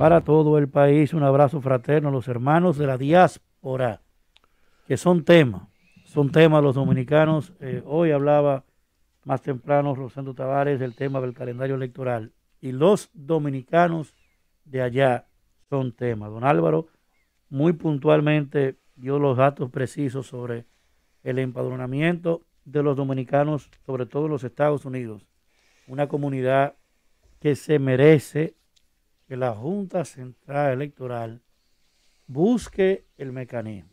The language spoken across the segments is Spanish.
para todo el país. Un abrazo fraterno a los hermanos de la diáspora, que son temas, son temas los dominicanos. Eh, hoy hablaba más temprano Rosendo Tavares del tema del calendario electoral y los dominicanos de allá son temas. Don Álvaro muy puntualmente dio los datos precisos sobre el empadronamiento de los dominicanos, sobre todo en los Estados Unidos, una comunidad que se merece que la Junta Central Electoral busque el mecanismo,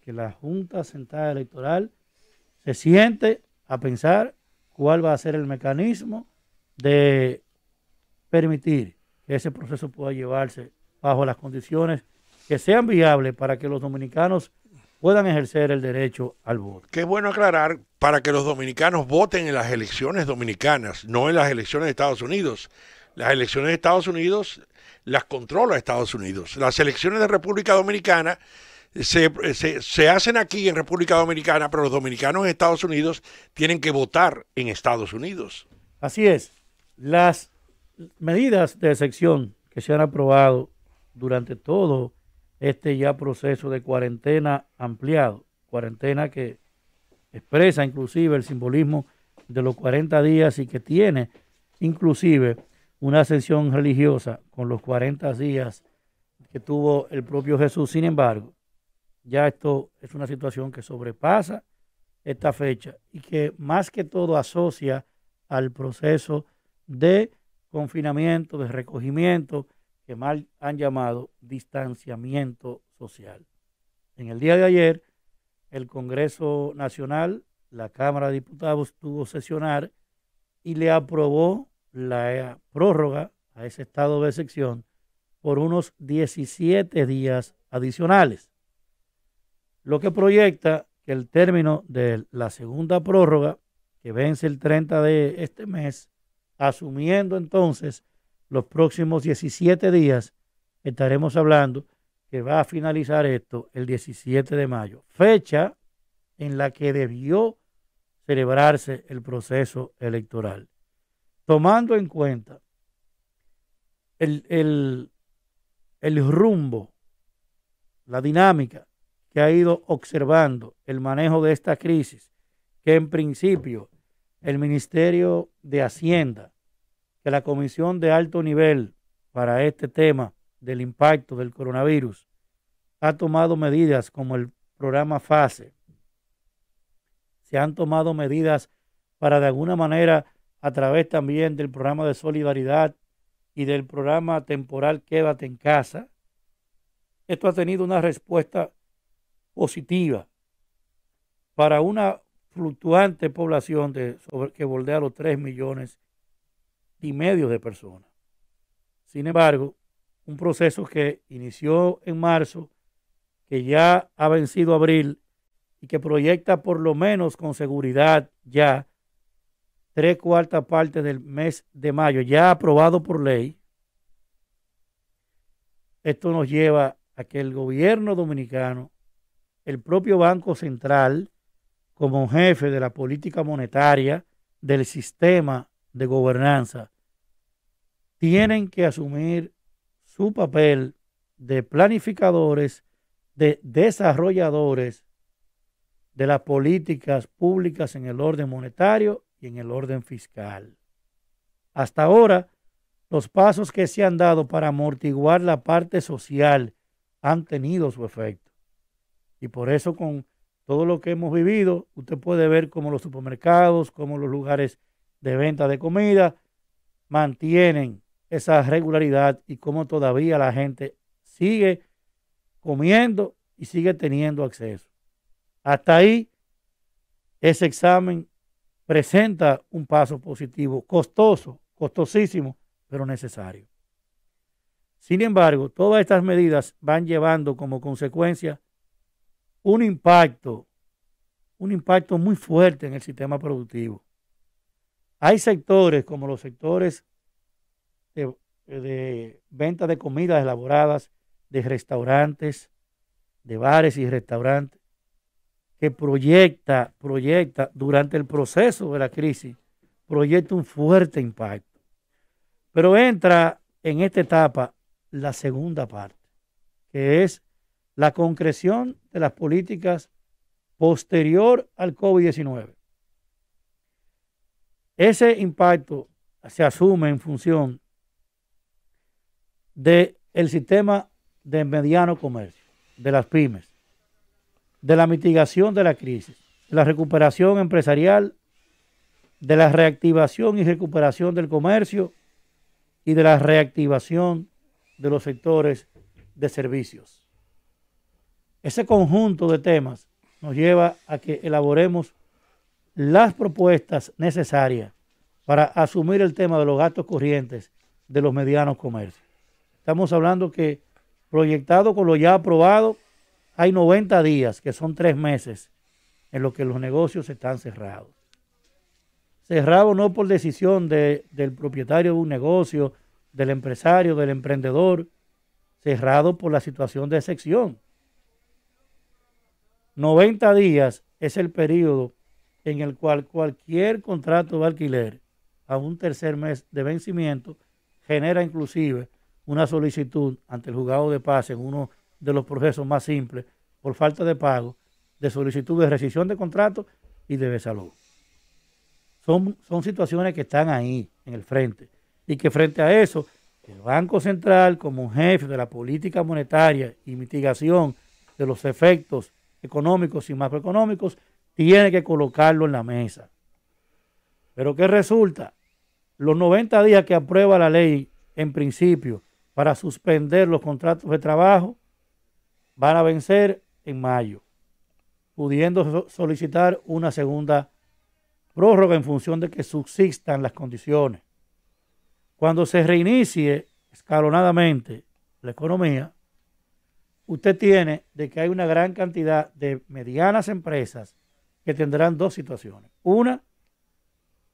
que la Junta Central Electoral se siente a pensar cuál va a ser el mecanismo de permitir que ese proceso pueda llevarse bajo las condiciones que sean viables para que los dominicanos puedan ejercer el derecho al voto. Qué bueno aclarar para que los dominicanos voten en las elecciones dominicanas, no en las elecciones de Estados Unidos. Las elecciones de Estados Unidos las controla Estados Unidos. Las elecciones de República Dominicana se, hacen aquí en República Dominicana, pero los dominicanos en Estados Unidos tienen que votar en Estados Unidos. Así es. Las medidas de excepción que se han aprobado durante todo este ya proceso de cuarentena ampliado, cuarentena que expresa inclusive el simbolismo de los 40 días y que tiene inclusive una sesión religiosa con los 40 días que tuvo el propio Jesús. Sin embargo, ya esto es una situación que sobrepasa esta fecha y que más que todo asocia al proceso de confinamiento, de recogimiento, que mal han llamado distanciamiento social. En el día de ayer, el Congreso Nacional, la Cámara de Diputados, tuvo sesionar y le aprobó la eh, prórroga a ese estado de excepción por unos 17 días adicionales, lo que proyecta que el término de la segunda prórroga, que vence el 30 de este mes, asumiendo entonces los próximos 17 días, estaremos hablando que va a finalizar esto el 17 de mayo, fecha en la que debió celebrarse el proceso electoral tomando en cuenta el, rumbo, la dinámica que ha ido observando el manejo de esta crisis, que en principio el Ministerio de Hacienda, que la Comisión de Alto Nivel para este tema del impacto del coronavirus ha tomado medidas como el programa FASE. Se han tomado medidas para de alguna manera a través también del programa de solidaridad y del programa temporal Quédate en casa, esto ha tenido una respuesta positiva para una fluctuante población de, que bordea los 3 millones y medio de personas. Sin embargo, un proceso que inició en marzo, que ya ha vencido abril y que proyecta por lo menos con seguridad ya tres cuartas partes del mes de mayo, ya aprobado por ley, esto nos lleva a que el gobierno dominicano, el propio Banco Central, como jefe de la política monetaria del sistema de gobernanza, tienen que asumir su papel de planificadores, de desarrolladores de las políticas públicas en el orden monetario y en el orden fiscal. Hasta ahora, los pasos que se han dado para amortiguar la parte social han tenido su efecto. Y por eso con todo lo que hemos vivido, usted puede ver cómo los supermercados, cómo los lugares de venta de comida mantienen esa regularidad y cómo todavía la gente sigue comiendo y sigue teniendo acceso. Hasta ahí, ese examen presenta un paso positivo, costoso, costosísimo, pero necesario. Sin embargo, todas estas medidas van llevando como consecuencia un impacto, un impacto muy fuerte en el sistema productivo. Hay sectores como los sectores de, venta de comidas elaboradas, de restaurantes, de bares y restaurantes, que proyecta, proyecta durante el proceso de la crisis, proyecta un fuerte impacto. Pero entra en esta etapa la segunda parte, que es la concreción de las políticas posterior al COVID-19. Ese impacto se asume en función del sistema de mediano comercio, de las pymes de la mitigación de la crisis, de la recuperación empresarial, de la reactivación y recuperación del comercio y de la reactivación de los sectores de servicios. Ese conjunto de temas nos lleva a que elaboremos las propuestas necesarias para asumir el tema de los gastos corrientes de los medianos comercios. Estamos hablando que proyectado con lo ya aprobado, hay 90 días, que son tres meses, en los que los negocios están cerrados. Cerrados no por decisión del propietario de un negocio, del empresario, del emprendedor, cerrado por la situación de excepción. 90 días es el periodo en el cual cualquier contrato de alquiler a un tercer mes de vencimiento genera inclusive una solicitud ante el juzgado de paz en uno de los procesos más simples por falta de pago, de solicitud de rescisión de contratos y de desalojo. Son, son situaciones que están ahí, en el frente, y que frente a eso, el Banco Central, como jefe de la política monetaria y mitigación de los efectos económicos y macroeconómicos, tiene que colocarlo en la mesa. Pero ¿qué resulta? Los 90 días que aprueba la ley, en principio, para suspender los contratos de trabajo, van a vencer en mayo, pudiendo solicitar una segunda prórroga en función de que subsistan las condiciones. Cuando se reinicie escalonadamente la economía, usted tiene de que hay una gran cantidad de medianas empresas que tendrán dos situaciones. Una,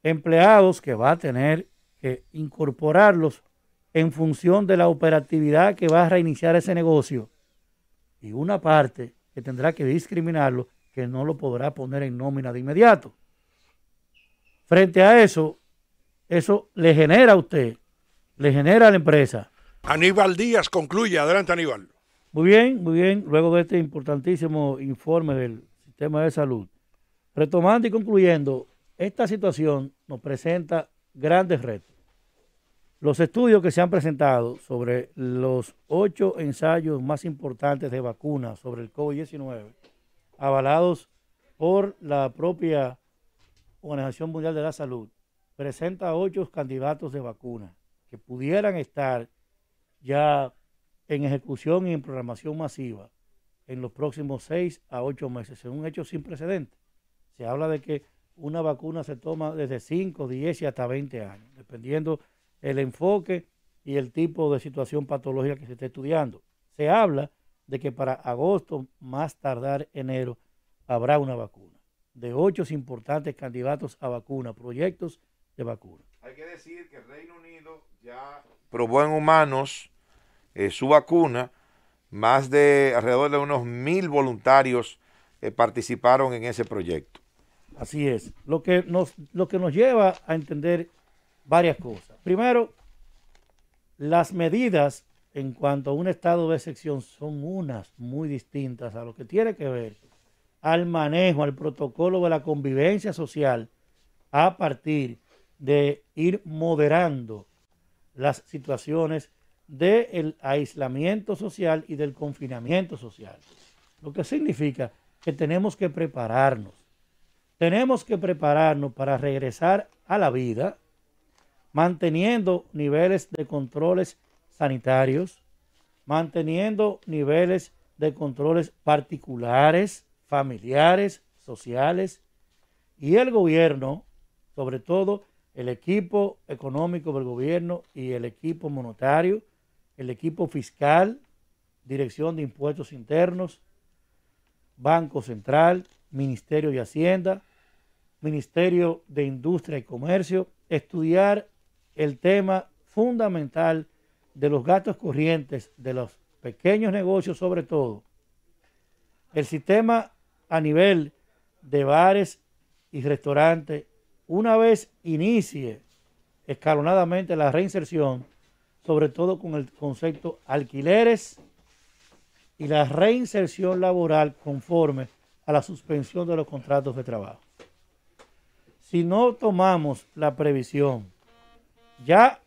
empleados que va a tener que incorporarlos en función de la operatividad que va a reiniciar ese negocio y una parte que tendrá que discriminarlo que no lo podrá poner en nómina de inmediato. Frente a eso, eso le genera a usted, le genera a la empresa. Aníbal Díaz concluye. Adelante, Aníbal. Muy bien, muy bien. Luego de este importantísimo informe del sistema de salud. Retomando y concluyendo, esta situación nos presenta grandes retos. Los estudios que se han presentado sobre los ocho ensayos más importantes de vacunas sobre el COVID-19, avalados por la propia Organización Mundial de la Salud, presenta ocho candidatos de vacunas que pudieran estar ya en ejecución y en programación masiva en los próximos seis a ocho meses. Es un hecho sin precedentes. Se habla de que una vacuna se toma desde 5, 10 y hasta 20 años, dependiendo el enfoque y el tipo de situación patológica que se está estudiando. Se habla de que para agosto, más tardar enero, habrá una vacuna. De ocho importantes candidatos a vacuna, proyectos de vacuna. Hay que decir que el Reino Unido ya probó en humanos eh, su vacuna. Más de alrededor de unos mil voluntarios eh, participaron en ese proyecto. Así es. Lo que, nos, lo que nos lleva a entender varias cosas. Primero, las medidas en cuanto a un estado de excepción son unas muy distintas a lo que tiene que ver al manejo, al protocolo de la convivencia social a partir de ir moderando las situaciones del aislamiento social y del confinamiento social. Lo que significa que tenemos que prepararnos. Tenemos que prepararnos para regresar a la vida, manteniendo niveles de controles sanitarios, manteniendo niveles de controles particulares, familiares, sociales, y el gobierno, sobre todo el equipo económico del gobierno y el equipo monetario, el equipo fiscal, Dirección de Impuestos Internos, Banco Central, Ministerio de Hacienda, Ministerio de Industria y Comercio, estudiar el tema fundamental de los gastos corrientes de los pequeños negocios sobre todo. El sistema a nivel de bares y restaurantes, una vez inicie escalonadamente la reinserción, sobre todo con el concepto alquileres y la reinserción laboral conforme a la suspensión de los contratos de trabajo. Si no tomamos la previsión, ya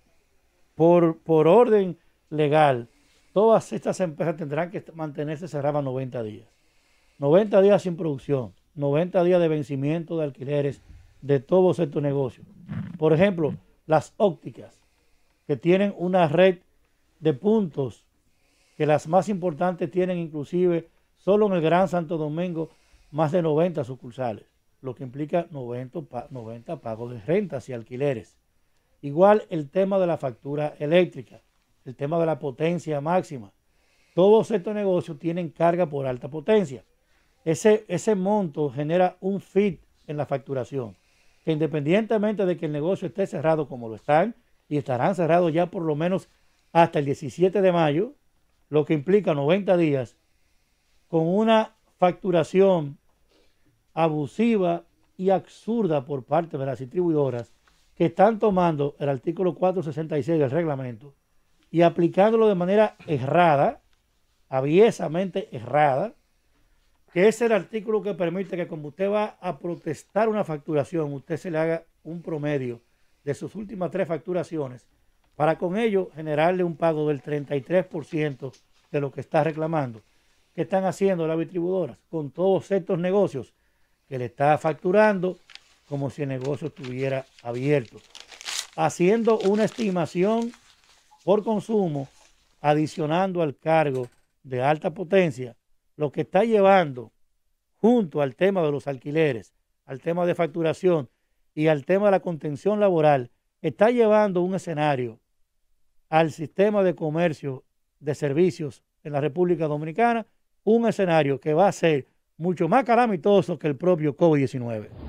por, por orden legal, todas estas empresas tendrán que mantenerse cerradas 90 días. 90 días sin producción, 90 días de vencimiento de alquileres de todos estos negocios. Por ejemplo, las ópticas, que tienen una red de puntos, que las más importantes tienen inclusive solo en el Gran Santo Domingo más de 90 sucursales, lo que implica 90, 90 pagos de rentas y alquileres. Igual el tema de la factura eléctrica, el tema de la potencia máxima. Todos estos negocios tienen carga por alta potencia. Ese, ese monto genera un fit en la facturación, que independientemente de que el negocio esté cerrado como lo están, y estarán cerrados ya por lo menos hasta el 17 de mayo, lo que implica 90 días, con una facturación abusiva y absurda por parte de las distribuidoras que están tomando el artículo 466 del reglamento y aplicándolo de manera errada, aviesamente errada, que es el artículo que permite que como usted va a protestar una facturación, usted se le haga un promedio de sus últimas tres facturaciones para con ello generarle un pago del 33% de lo que está reclamando. ¿Qué están haciendo las distribuidoras con todos estos negocios que le está facturando como si el negocio estuviera abierto, haciendo una estimación por consumo, adicionando al cargo de alta potencia, lo que está llevando junto al tema de los alquileres, al tema de facturación y al tema de la contención laboral, está llevando un escenario al sistema de comercio de servicios en la República Dominicana, un escenario que va a ser mucho más calamitoso que el propio COVID-19.